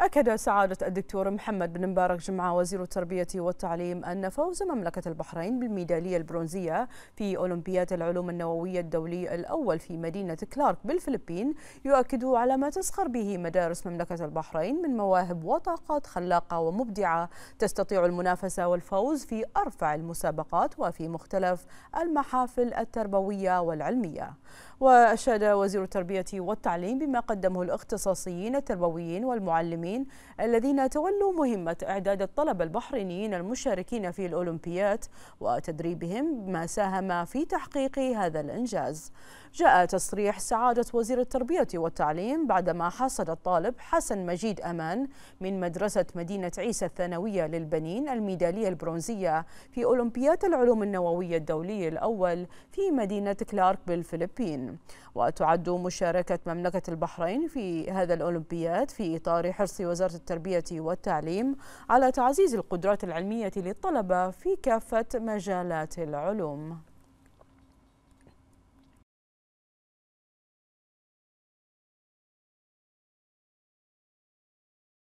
أكد سعادة الدكتور محمد بن مبارك جمعة وزير التربية والتعليم أن فوز مملكة البحرين بالميدالية البرونزية في أولمبياد العلوم النووية الدولي الأول في مدينة كلارك بالفلبين يؤكد على ما تسخر به مدارس مملكة البحرين من مواهب وطاقات خلاقة ومبدعة تستطيع المنافسة والفوز في أرفع المسابقات وفي مختلف المحافل التربوية والعلمية وأشاد وزير التربية والتعليم بما قدمه الاختصاصيين التربويين والمعلمين الذين تولوا مهمة إعداد الطلبة البحرينيين المشاركين في الأولمبيات وتدريبهم ما ساهم في تحقيق هذا الإنجاز جاء تصريح سعادة وزير التربية والتعليم بعدما حصد الطالب حسن مجيد أمان من مدرسة مدينة عيسى الثانوية للبنين الميدالية البرونزية في أولمبياد العلوم النووية الدولي الأول في مدينة كلارك بالفلبين وتعد مشاركة مملكة البحرين في هذا الأولمبياد في إطار حرص وزارة التربية والتعليم على تعزيز القدرات العلمية للطلبة في كافة مجالات العلوم